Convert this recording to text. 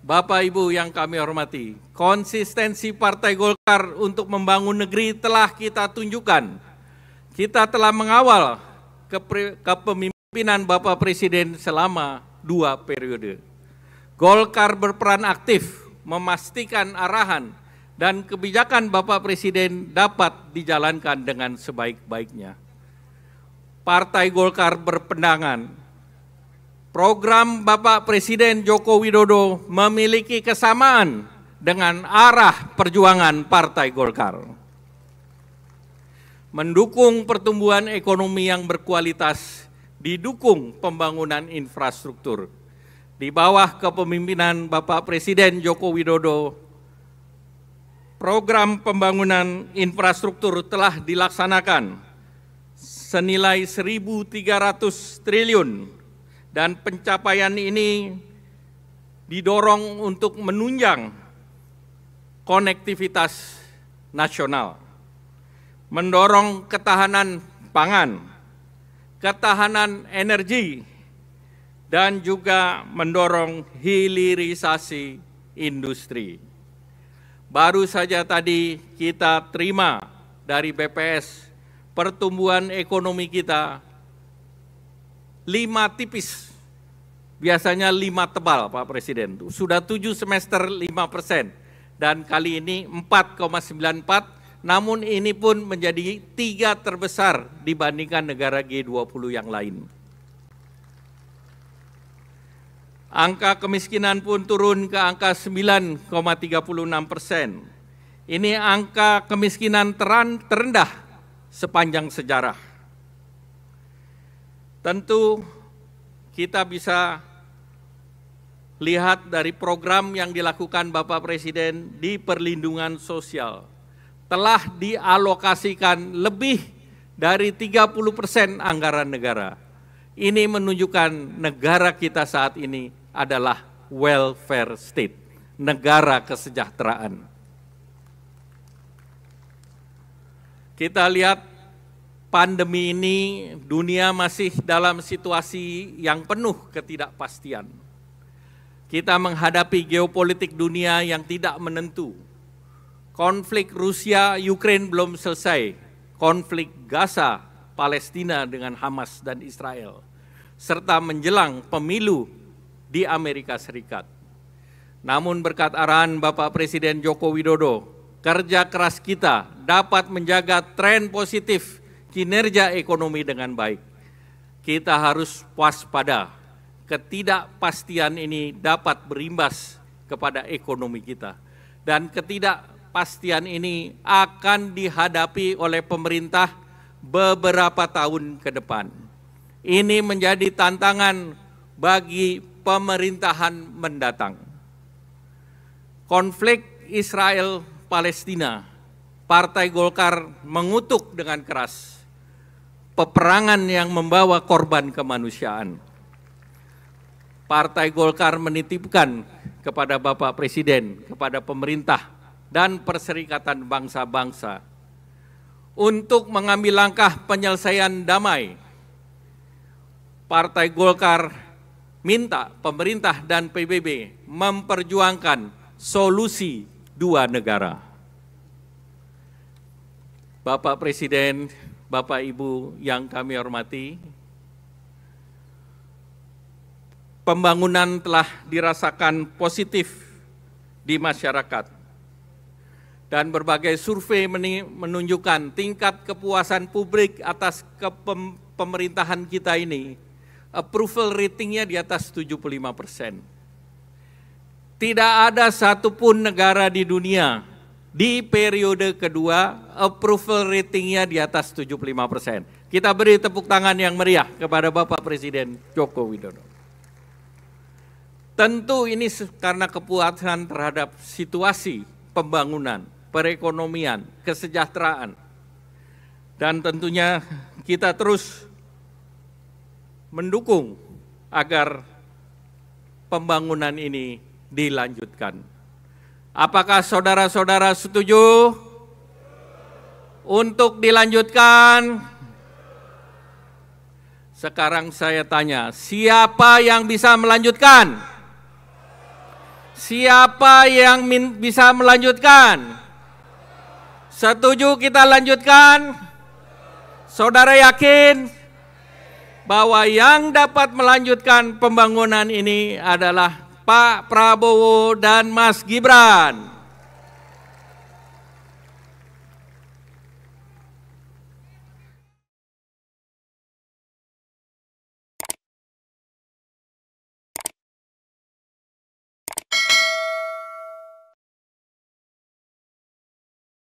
Bapak Ibu yang kami hormati, konsistensi Partai Golkar untuk membangun negeri telah kita tunjukkan. Kita telah mengawal kepemimpinan Bapak Presiden selama dua periode. Golkar berperan aktif memastikan arahan dan kebijakan Bapak Presiden dapat dijalankan dengan sebaik-baiknya. Partai Golkar berpendangan Program Bapak Presiden Joko Widodo memiliki kesamaan dengan arah perjuangan Partai Golkar. Mendukung pertumbuhan ekonomi yang berkualitas, didukung pembangunan infrastruktur. Di bawah kepemimpinan Bapak Presiden Joko Widodo, program pembangunan infrastruktur telah dilaksanakan senilai 1.300 triliun dan pencapaian ini didorong untuk menunjang konektivitas nasional, mendorong ketahanan pangan, ketahanan energi, dan juga mendorong hilirisasi industri. Baru saja tadi kita terima dari BPS pertumbuhan ekonomi kita lima tipis, biasanya lima tebal Pak Presiden. Sudah tujuh semester lima persen, dan kali ini 4,94, namun ini pun menjadi tiga terbesar dibandingkan negara G20 yang lain. Angka kemiskinan pun turun ke angka 9,36 persen. Ini angka kemiskinan teran, terendah sepanjang sejarah. Tentu kita bisa lihat dari program yang dilakukan Bapak Presiden di perlindungan sosial telah dialokasikan lebih dari 30 persen anggaran negara. Ini menunjukkan negara kita saat ini adalah welfare state, negara kesejahteraan. Kita lihat pandemi ini dunia masih dalam situasi yang penuh ketidakpastian. Kita menghadapi geopolitik dunia yang tidak menentu. Konflik Rusia-Ukraine belum selesai. Konflik Gaza, Palestina dengan Hamas dan Israel. Serta menjelang pemilu di Amerika Serikat. Namun berkat arahan Bapak Presiden Joko Widodo, kerja keras kita dapat menjaga tren positif kinerja ekonomi dengan baik. Kita harus waspada ketidakpastian ini dapat berimbas kepada ekonomi kita. Dan ketidakpastian ini akan dihadapi oleh pemerintah beberapa tahun ke depan. Ini menjadi tantangan bagi pemerintahan mendatang. Konflik Israel Palestina, Partai Golkar mengutuk dengan keras peperangan yang membawa korban kemanusiaan. Partai Golkar menitipkan kepada Bapak Presiden, kepada pemerintah, dan perserikatan bangsa-bangsa untuk mengambil langkah penyelesaian damai. Partai Golkar minta pemerintah dan PBB memperjuangkan solusi dua negara. Bapak Presiden, Bapak Ibu yang kami hormati, pembangunan telah dirasakan positif di masyarakat. Dan berbagai survei menunjukkan tingkat kepuasan publik atas pemerintahan kita ini, approval ratingnya di atas 75 persen. Tidak ada satupun negara di dunia di periode kedua, approval ratingnya di atas 75 persen. Kita beri tepuk tangan yang meriah kepada Bapak Presiden Joko Widodo. Tentu ini karena kepuasan terhadap situasi pembangunan, perekonomian, kesejahteraan. Dan tentunya kita terus mendukung agar pembangunan ini dilanjutkan. Apakah saudara-saudara setuju untuk dilanjutkan? Sekarang saya tanya, siapa yang bisa melanjutkan? Siapa yang bisa melanjutkan? Setuju kita lanjutkan? Saudara yakin bahwa yang dapat melanjutkan pembangunan ini adalah Pak Prabowo dan Mas Gibran.